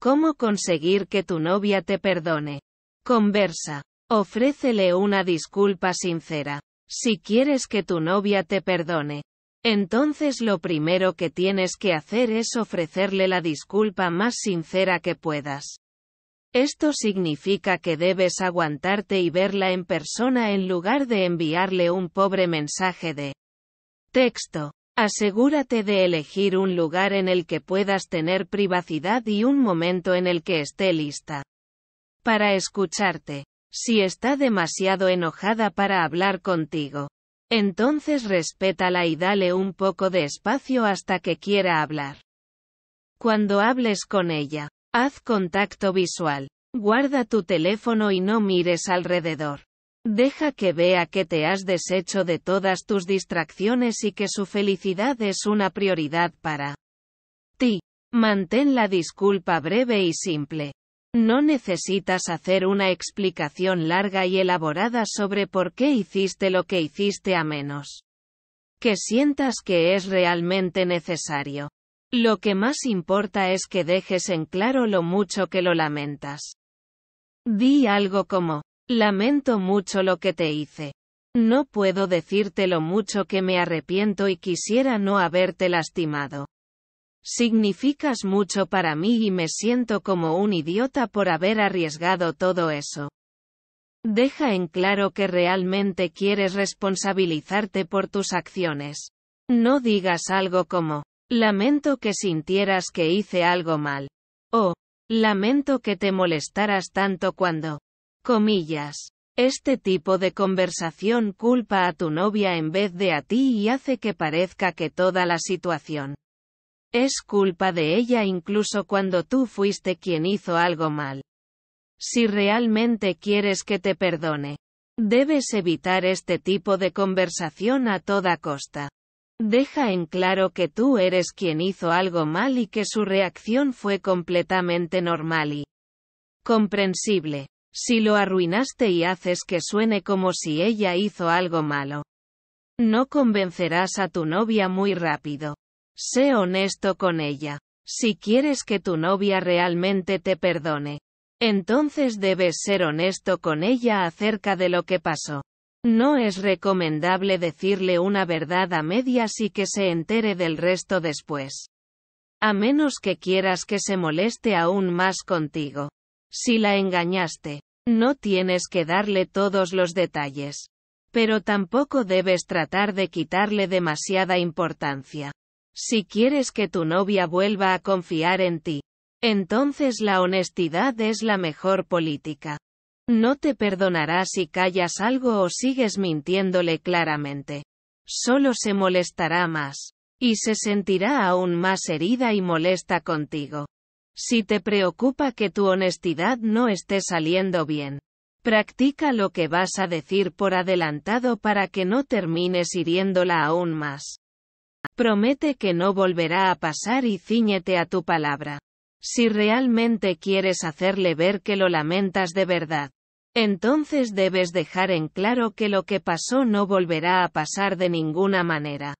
¿Cómo conseguir que tu novia te perdone? Conversa. Ofrécele una disculpa sincera. Si quieres que tu novia te perdone, entonces lo primero que tienes que hacer es ofrecerle la disculpa más sincera que puedas. Esto significa que debes aguantarte y verla en persona en lugar de enviarle un pobre mensaje de texto. Asegúrate de elegir un lugar en el que puedas tener privacidad y un momento en el que esté lista. Para escucharte. Si está demasiado enojada para hablar contigo, entonces respétala y dale un poco de espacio hasta que quiera hablar. Cuando hables con ella, haz contacto visual. Guarda tu teléfono y no mires alrededor. Deja que vea que te has deshecho de todas tus distracciones y que su felicidad es una prioridad para ti. Mantén la disculpa breve y simple. No necesitas hacer una explicación larga y elaborada sobre por qué hiciste lo que hiciste a menos que sientas que es realmente necesario. Lo que más importa es que dejes en claro lo mucho que lo lamentas. Di algo como, Lamento mucho lo que te hice. No puedo decirte lo mucho que me arrepiento y quisiera no haberte lastimado. Significas mucho para mí y me siento como un idiota por haber arriesgado todo eso. Deja en claro que realmente quieres responsabilizarte por tus acciones. No digas algo como, lamento que sintieras que hice algo mal. O, lamento que te molestaras tanto cuando, Comillas. Este tipo de conversación culpa a tu novia en vez de a ti y hace que parezca que toda la situación es culpa de ella incluso cuando tú fuiste quien hizo algo mal. Si realmente quieres que te perdone, debes evitar este tipo de conversación a toda costa. Deja en claro que tú eres quien hizo algo mal y que su reacción fue completamente normal y comprensible. Si lo arruinaste y haces que suene como si ella hizo algo malo. No convencerás a tu novia muy rápido. Sé honesto con ella. Si quieres que tu novia realmente te perdone, entonces debes ser honesto con ella acerca de lo que pasó. No es recomendable decirle una verdad a medias y que se entere del resto después. A menos que quieras que se moleste aún más contigo. Si la engañaste, no tienes que darle todos los detalles. Pero tampoco debes tratar de quitarle demasiada importancia. Si quieres que tu novia vuelva a confiar en ti, entonces la honestidad es la mejor política. No te perdonará si callas algo o sigues mintiéndole claramente. Solo se molestará más. Y se sentirá aún más herida y molesta contigo. Si te preocupa que tu honestidad no esté saliendo bien, practica lo que vas a decir por adelantado para que no termines hiriéndola aún más. Promete que no volverá a pasar y ciñete a tu palabra. Si realmente quieres hacerle ver que lo lamentas de verdad, entonces debes dejar en claro que lo que pasó no volverá a pasar de ninguna manera.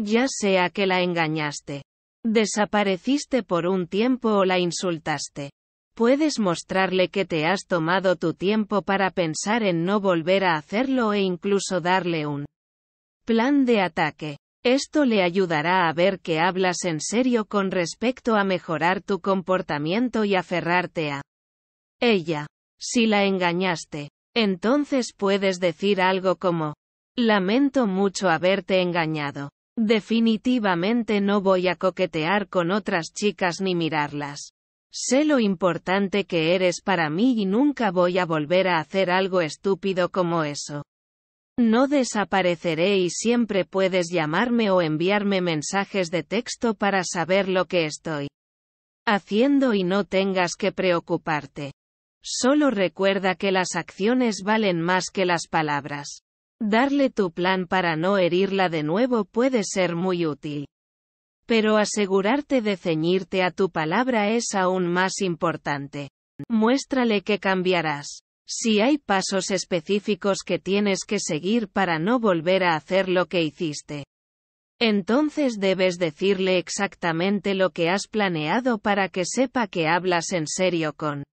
Ya sea que la engañaste, Desapareciste por un tiempo o la insultaste. Puedes mostrarle que te has tomado tu tiempo para pensar en no volver a hacerlo e incluso darle un plan de ataque. Esto le ayudará a ver que hablas en serio con respecto a mejorar tu comportamiento y aferrarte a ella. Si la engañaste, entonces puedes decir algo como, lamento mucho haberte engañado. Definitivamente no voy a coquetear con otras chicas ni mirarlas. Sé lo importante que eres para mí y nunca voy a volver a hacer algo estúpido como eso. No desapareceré y siempre puedes llamarme o enviarme mensajes de texto para saber lo que estoy haciendo y no tengas que preocuparte. Solo recuerda que las acciones valen más que las palabras. Darle tu plan para no herirla de nuevo puede ser muy útil. Pero asegurarte de ceñirte a tu palabra es aún más importante. Muéstrale que cambiarás. Si hay pasos específicos que tienes que seguir para no volver a hacer lo que hiciste, entonces debes decirle exactamente lo que has planeado para que sepa que hablas en serio con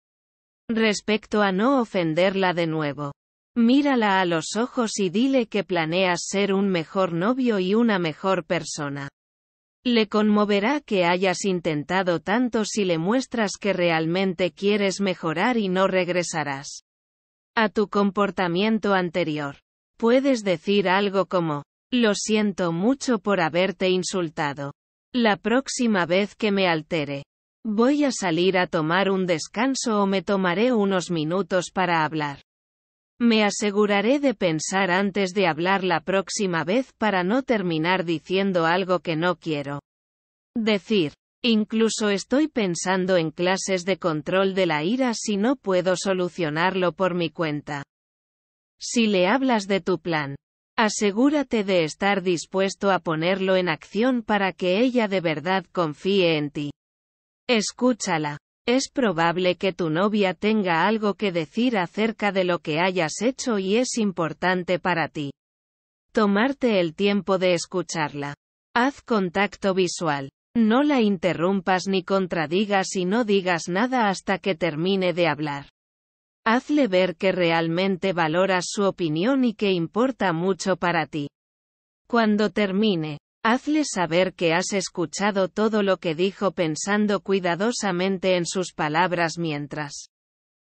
respecto a no ofenderla de nuevo. Mírala a los ojos y dile que planeas ser un mejor novio y una mejor persona. Le conmoverá que hayas intentado tanto si le muestras que realmente quieres mejorar y no regresarás a tu comportamiento anterior. Puedes decir algo como, lo siento mucho por haberte insultado. La próxima vez que me altere, voy a salir a tomar un descanso o me tomaré unos minutos para hablar. Me aseguraré de pensar antes de hablar la próxima vez para no terminar diciendo algo que no quiero. Decir. Incluso estoy pensando en clases de control de la ira si no puedo solucionarlo por mi cuenta. Si le hablas de tu plan, asegúrate de estar dispuesto a ponerlo en acción para que ella de verdad confíe en ti. Escúchala. Es probable que tu novia tenga algo que decir acerca de lo que hayas hecho y es importante para ti. Tomarte el tiempo de escucharla. Haz contacto visual. No la interrumpas ni contradigas y no digas nada hasta que termine de hablar. Hazle ver que realmente valoras su opinión y que importa mucho para ti. Cuando termine, Hazle saber que has escuchado todo lo que dijo pensando cuidadosamente en sus palabras mientras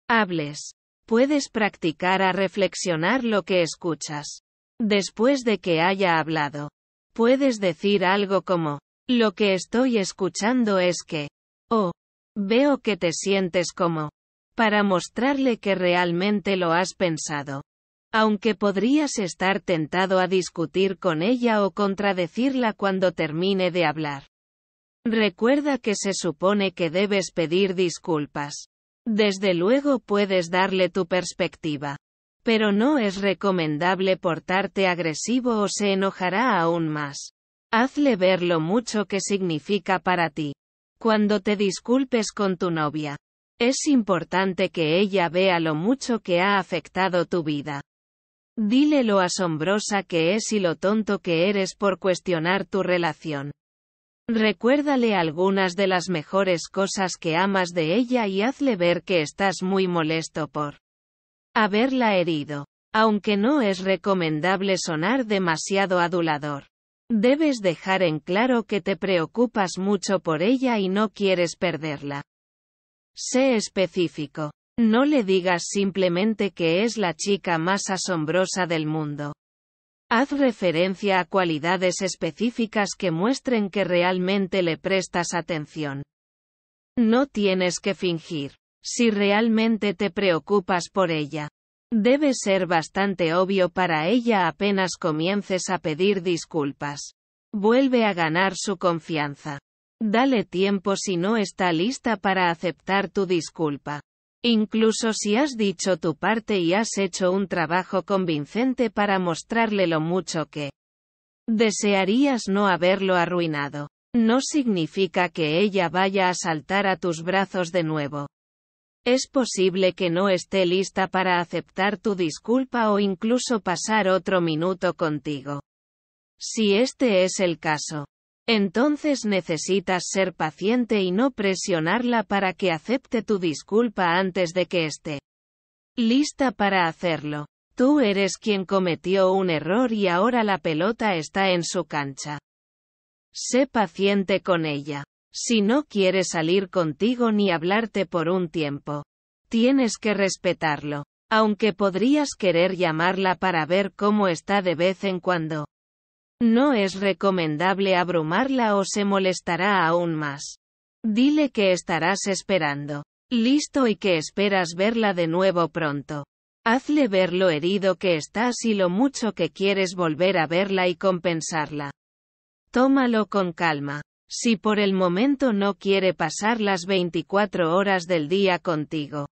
hables. Puedes practicar a reflexionar lo que escuchas. Después de que haya hablado, puedes decir algo como, lo que estoy escuchando es que, o veo que te sientes como, para mostrarle que realmente lo has pensado aunque podrías estar tentado a discutir con ella o contradecirla cuando termine de hablar. Recuerda que se supone que debes pedir disculpas. Desde luego puedes darle tu perspectiva. Pero no es recomendable portarte agresivo o se enojará aún más. Hazle ver lo mucho que significa para ti. Cuando te disculpes con tu novia, es importante que ella vea lo mucho que ha afectado tu vida. Dile lo asombrosa que es y lo tonto que eres por cuestionar tu relación. Recuérdale algunas de las mejores cosas que amas de ella y hazle ver que estás muy molesto por haberla herido. Aunque no es recomendable sonar demasiado adulador. Debes dejar en claro que te preocupas mucho por ella y no quieres perderla. Sé específico. No le digas simplemente que es la chica más asombrosa del mundo. Haz referencia a cualidades específicas que muestren que realmente le prestas atención. No tienes que fingir. Si realmente te preocupas por ella. Debe ser bastante obvio para ella apenas comiences a pedir disculpas. Vuelve a ganar su confianza. Dale tiempo si no está lista para aceptar tu disculpa. Incluso si has dicho tu parte y has hecho un trabajo convincente para mostrarle lo mucho que desearías no haberlo arruinado. No significa que ella vaya a saltar a tus brazos de nuevo. Es posible que no esté lista para aceptar tu disculpa o incluso pasar otro minuto contigo. Si este es el caso, entonces necesitas ser paciente y no presionarla para que acepte tu disculpa antes de que esté lista para hacerlo. Tú eres quien cometió un error y ahora la pelota está en su cancha. Sé paciente con ella. Si no quiere salir contigo ni hablarte por un tiempo, tienes que respetarlo. Aunque podrías querer llamarla para ver cómo está de vez en cuando. No es recomendable abrumarla o se molestará aún más. Dile que estarás esperando. Listo y que esperas verla de nuevo pronto. Hazle ver lo herido que estás y lo mucho que quieres volver a verla y compensarla. Tómalo con calma. Si por el momento no quiere pasar las 24 horas del día contigo,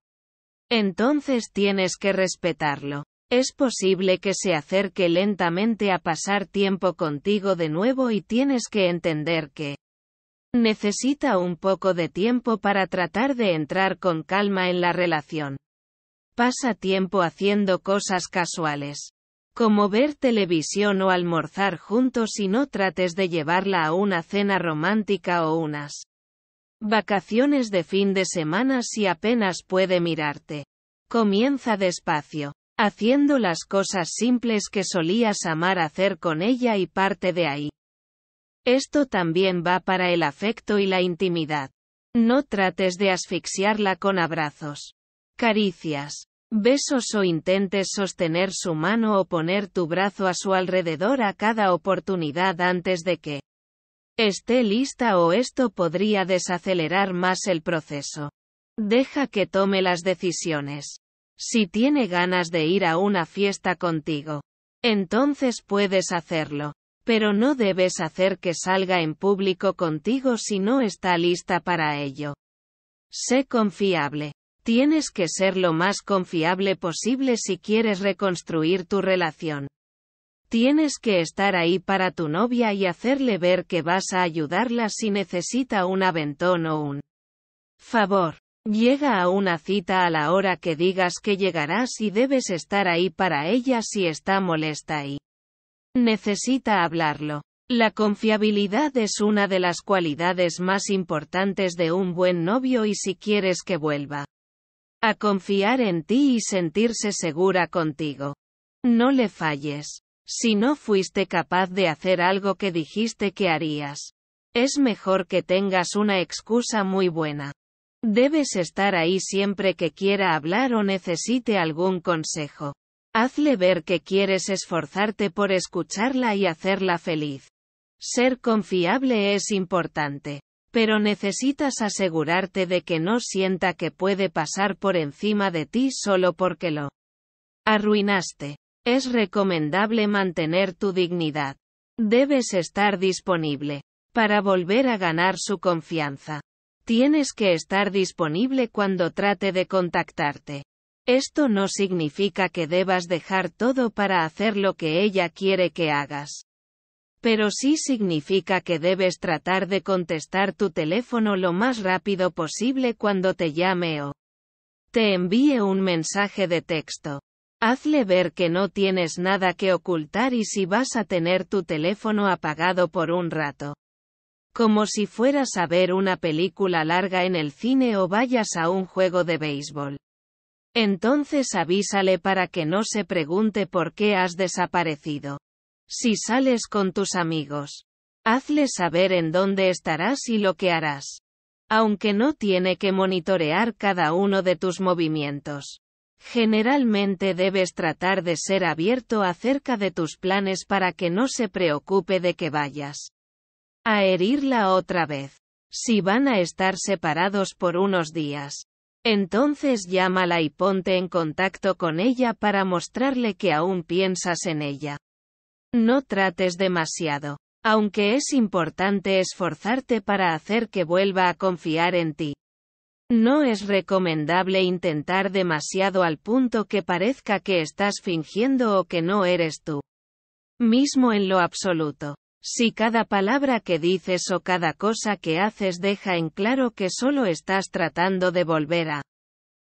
entonces tienes que respetarlo. Es posible que se acerque lentamente a pasar tiempo contigo de nuevo y tienes que entender que necesita un poco de tiempo para tratar de entrar con calma en la relación. Pasa tiempo haciendo cosas casuales como ver televisión o almorzar juntos y no trates de llevarla a una cena romántica o unas vacaciones de fin de semana si apenas puede mirarte. Comienza despacio haciendo las cosas simples que solías amar hacer con ella y parte de ahí. Esto también va para el afecto y la intimidad. No trates de asfixiarla con abrazos, caricias, besos o intentes sostener su mano o poner tu brazo a su alrededor a cada oportunidad antes de que esté lista o esto podría desacelerar más el proceso. Deja que tome las decisiones. Si tiene ganas de ir a una fiesta contigo, entonces puedes hacerlo. Pero no debes hacer que salga en público contigo si no está lista para ello. Sé confiable. Tienes que ser lo más confiable posible si quieres reconstruir tu relación. Tienes que estar ahí para tu novia y hacerle ver que vas a ayudarla si necesita un aventón o un favor. Llega a una cita a la hora que digas que llegarás y debes estar ahí para ella si está molesta y necesita hablarlo. La confiabilidad es una de las cualidades más importantes de un buen novio y si quieres que vuelva a confiar en ti y sentirse segura contigo. No le falles. Si no fuiste capaz de hacer algo que dijiste que harías, es mejor que tengas una excusa muy buena. Debes estar ahí siempre que quiera hablar o necesite algún consejo. Hazle ver que quieres esforzarte por escucharla y hacerla feliz. Ser confiable es importante, pero necesitas asegurarte de que no sienta que puede pasar por encima de ti solo porque lo arruinaste. Es recomendable mantener tu dignidad. Debes estar disponible para volver a ganar su confianza. Tienes que estar disponible cuando trate de contactarte. Esto no significa que debas dejar todo para hacer lo que ella quiere que hagas. Pero sí significa que debes tratar de contestar tu teléfono lo más rápido posible cuando te llame o te envíe un mensaje de texto. Hazle ver que no tienes nada que ocultar y si vas a tener tu teléfono apagado por un rato. Como si fueras a ver una película larga en el cine o vayas a un juego de béisbol. Entonces avísale para que no se pregunte por qué has desaparecido. Si sales con tus amigos, hazle saber en dónde estarás y lo que harás. Aunque no tiene que monitorear cada uno de tus movimientos. Generalmente debes tratar de ser abierto acerca de tus planes para que no se preocupe de que vayas a herirla otra vez. Si van a estar separados por unos días, entonces llámala y ponte en contacto con ella para mostrarle que aún piensas en ella. No trates demasiado, aunque es importante esforzarte para hacer que vuelva a confiar en ti. No es recomendable intentar demasiado al punto que parezca que estás fingiendo o que no eres tú mismo en lo absoluto. Si cada palabra que dices o cada cosa que haces deja en claro que solo estás tratando de volver a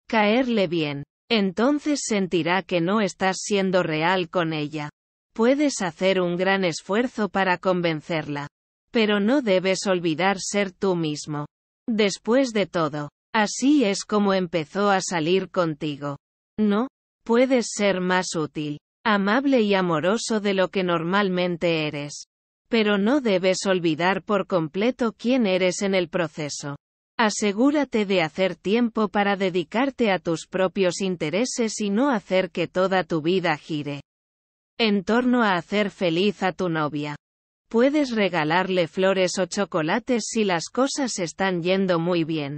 caerle bien, entonces sentirá que no estás siendo real con ella. Puedes hacer un gran esfuerzo para convencerla. Pero no debes olvidar ser tú mismo. Después de todo, así es como empezó a salir contigo. No, puedes ser más útil, amable y amoroso de lo que normalmente eres. Pero no debes olvidar por completo quién eres en el proceso. Asegúrate de hacer tiempo para dedicarte a tus propios intereses y no hacer que toda tu vida gire en torno a hacer feliz a tu novia. Puedes regalarle flores o chocolates si las cosas están yendo muy bien.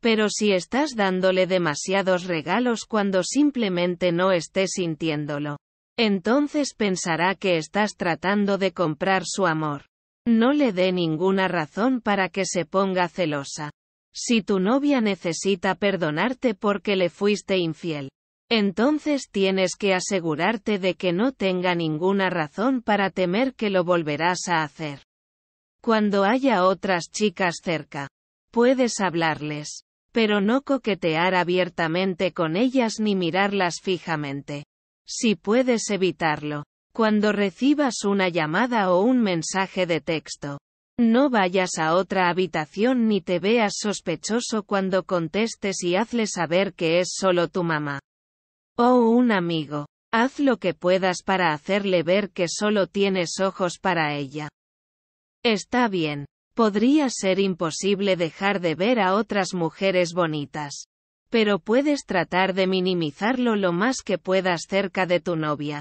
Pero si estás dándole demasiados regalos cuando simplemente no estés sintiéndolo, entonces pensará que estás tratando de comprar su amor. No le dé ninguna razón para que se ponga celosa. Si tu novia necesita perdonarte porque le fuiste infiel, entonces tienes que asegurarte de que no tenga ninguna razón para temer que lo volverás a hacer. Cuando haya otras chicas cerca, puedes hablarles, pero no coquetear abiertamente con ellas ni mirarlas fijamente. Si puedes evitarlo. Cuando recibas una llamada o un mensaje de texto. No vayas a otra habitación ni te veas sospechoso cuando contestes y hazle saber que es solo tu mamá. O un amigo. Haz lo que puedas para hacerle ver que solo tienes ojos para ella. Está bien. Podría ser imposible dejar de ver a otras mujeres bonitas. Pero puedes tratar de minimizarlo lo más que puedas cerca de tu novia.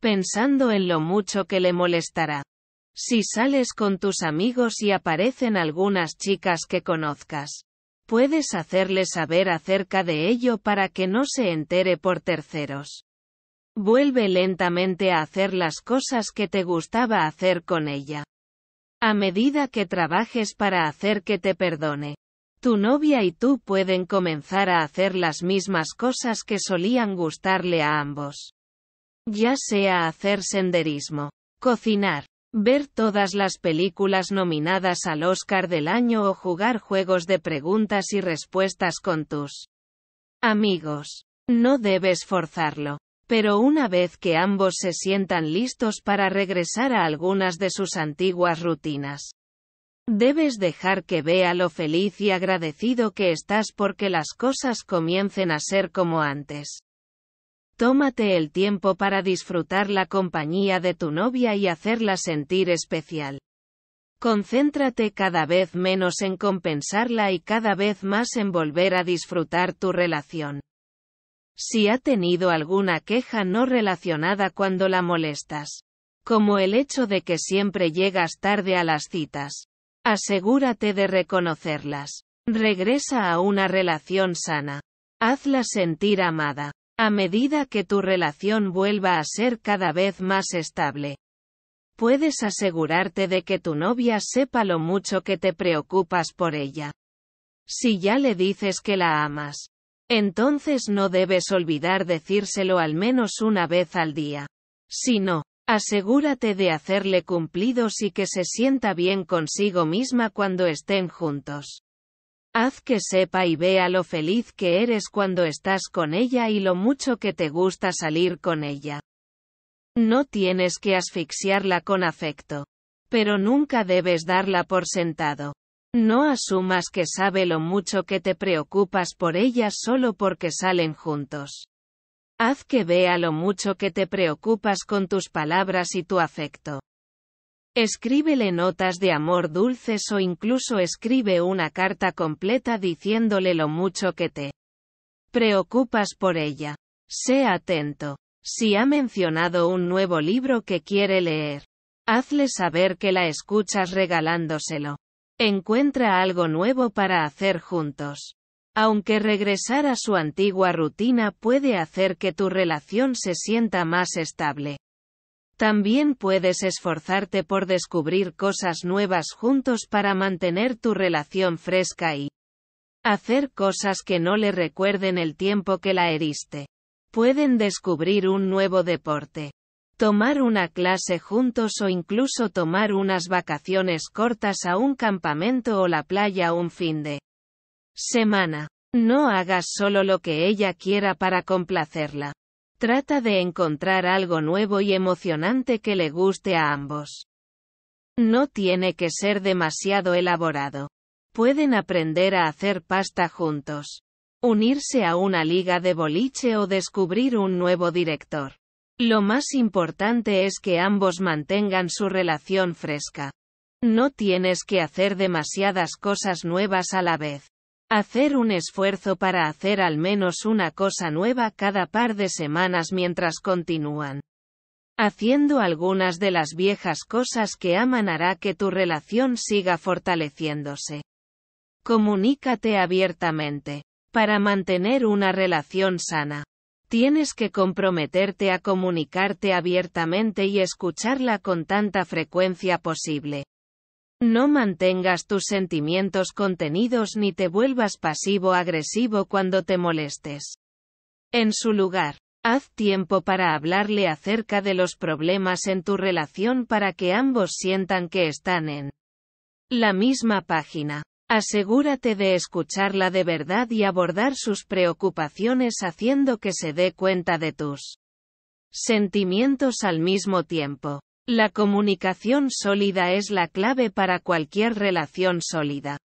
Pensando en lo mucho que le molestará. Si sales con tus amigos y aparecen algunas chicas que conozcas, puedes hacerle saber acerca de ello para que no se entere por terceros. Vuelve lentamente a hacer las cosas que te gustaba hacer con ella. A medida que trabajes para hacer que te perdone, tu novia y tú pueden comenzar a hacer las mismas cosas que solían gustarle a ambos. Ya sea hacer senderismo, cocinar, ver todas las películas nominadas al Oscar del año o jugar juegos de preguntas y respuestas con tus amigos. No debes forzarlo. Pero una vez que ambos se sientan listos para regresar a algunas de sus antiguas rutinas, Debes dejar que vea lo feliz y agradecido que estás porque las cosas comiencen a ser como antes. Tómate el tiempo para disfrutar la compañía de tu novia y hacerla sentir especial. Concéntrate cada vez menos en compensarla y cada vez más en volver a disfrutar tu relación. Si ha tenido alguna queja no relacionada cuando la molestas. Como el hecho de que siempre llegas tarde a las citas Asegúrate de reconocerlas. Regresa a una relación sana. Hazla sentir amada. A medida que tu relación vuelva a ser cada vez más estable, puedes asegurarte de que tu novia sepa lo mucho que te preocupas por ella. Si ya le dices que la amas, entonces no debes olvidar decírselo al menos una vez al día. Si no, Asegúrate de hacerle cumplidos y que se sienta bien consigo misma cuando estén juntos. Haz que sepa y vea lo feliz que eres cuando estás con ella y lo mucho que te gusta salir con ella. No tienes que asfixiarla con afecto. Pero nunca debes darla por sentado. No asumas que sabe lo mucho que te preocupas por ella solo porque salen juntos. Haz que vea lo mucho que te preocupas con tus palabras y tu afecto. Escríbele notas de amor dulces o incluso escribe una carta completa diciéndole lo mucho que te preocupas por ella. Sé atento. Si ha mencionado un nuevo libro que quiere leer, hazle saber que la escuchas regalándoselo. Encuentra algo nuevo para hacer juntos. Aunque regresar a su antigua rutina puede hacer que tu relación se sienta más estable. También puedes esforzarte por descubrir cosas nuevas juntos para mantener tu relación fresca y hacer cosas que no le recuerden el tiempo que la heriste. Pueden descubrir un nuevo deporte, tomar una clase juntos o incluso tomar unas vacaciones cortas a un campamento o la playa un fin de Semana. No hagas solo lo que ella quiera para complacerla. Trata de encontrar algo nuevo y emocionante que le guste a ambos. No tiene que ser demasiado elaborado. Pueden aprender a hacer pasta juntos. Unirse a una liga de boliche o descubrir un nuevo director. Lo más importante es que ambos mantengan su relación fresca. No tienes que hacer demasiadas cosas nuevas a la vez. Hacer un esfuerzo para hacer al menos una cosa nueva cada par de semanas mientras continúan. Haciendo algunas de las viejas cosas que aman hará que tu relación siga fortaleciéndose. Comunícate abiertamente. Para mantener una relación sana, tienes que comprometerte a comunicarte abiertamente y escucharla con tanta frecuencia posible. No mantengas tus sentimientos contenidos ni te vuelvas pasivo-agresivo cuando te molestes. En su lugar, haz tiempo para hablarle acerca de los problemas en tu relación para que ambos sientan que están en la misma página. Asegúrate de escucharla de verdad y abordar sus preocupaciones haciendo que se dé cuenta de tus sentimientos al mismo tiempo. La comunicación sólida es la clave para cualquier relación sólida.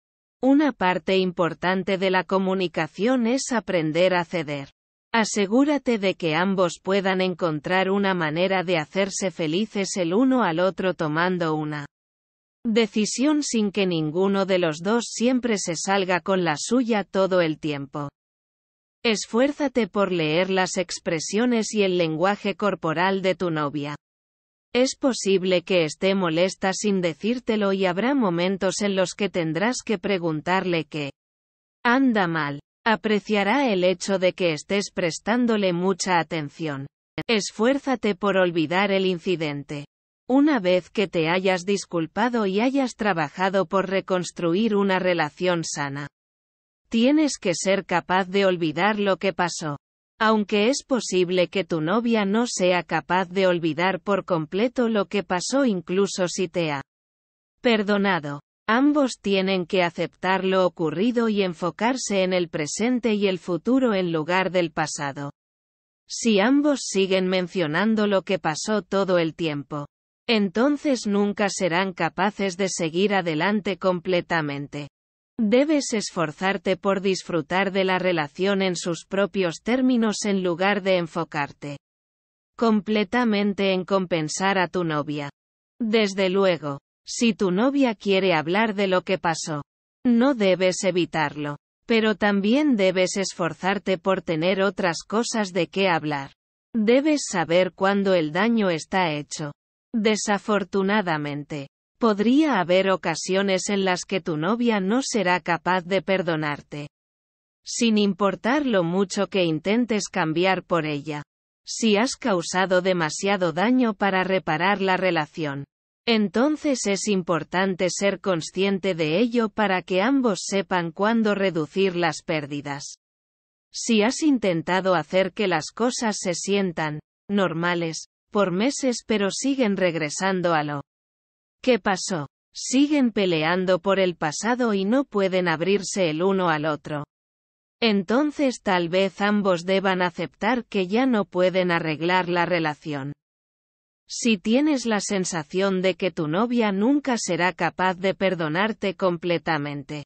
Una parte importante de la comunicación es aprender a ceder. Asegúrate de que ambos puedan encontrar una manera de hacerse felices el uno al otro tomando una decisión sin que ninguno de los dos siempre se salga con la suya todo el tiempo. Esfuérzate por leer las expresiones y el lenguaje corporal de tu novia. Es posible que esté molesta sin decírtelo y habrá momentos en los que tendrás que preguntarle que anda mal. Apreciará el hecho de que estés prestándole mucha atención. Esfuérzate por olvidar el incidente. Una vez que te hayas disculpado y hayas trabajado por reconstruir una relación sana, tienes que ser capaz de olvidar lo que pasó. Aunque es posible que tu novia no sea capaz de olvidar por completo lo que pasó incluso si te ha perdonado. Ambos tienen que aceptar lo ocurrido y enfocarse en el presente y el futuro en lugar del pasado. Si ambos siguen mencionando lo que pasó todo el tiempo, entonces nunca serán capaces de seguir adelante completamente. Debes esforzarte por disfrutar de la relación en sus propios términos en lugar de enfocarte completamente en compensar a tu novia. Desde luego, si tu novia quiere hablar de lo que pasó, no debes evitarlo, pero también debes esforzarte por tener otras cosas de qué hablar. Debes saber cuándo el daño está hecho. Desafortunadamente, Podría haber ocasiones en las que tu novia no será capaz de perdonarte. Sin importar lo mucho que intentes cambiar por ella. Si has causado demasiado daño para reparar la relación. Entonces es importante ser consciente de ello para que ambos sepan cuándo reducir las pérdidas. Si has intentado hacer que las cosas se sientan normales por meses pero siguen regresando a lo ¿Qué pasó? Siguen peleando por el pasado y no pueden abrirse el uno al otro. Entonces tal vez ambos deban aceptar que ya no pueden arreglar la relación. Si tienes la sensación de que tu novia nunca será capaz de perdonarte completamente,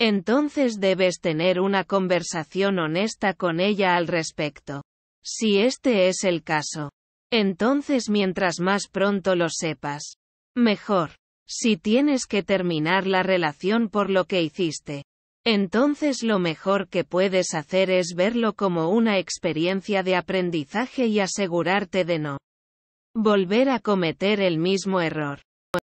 entonces debes tener una conversación honesta con ella al respecto. Si este es el caso, entonces mientras más pronto lo sepas, Mejor. Si tienes que terminar la relación por lo que hiciste, entonces lo mejor que puedes hacer es verlo como una experiencia de aprendizaje y asegurarte de no volver a cometer el mismo error.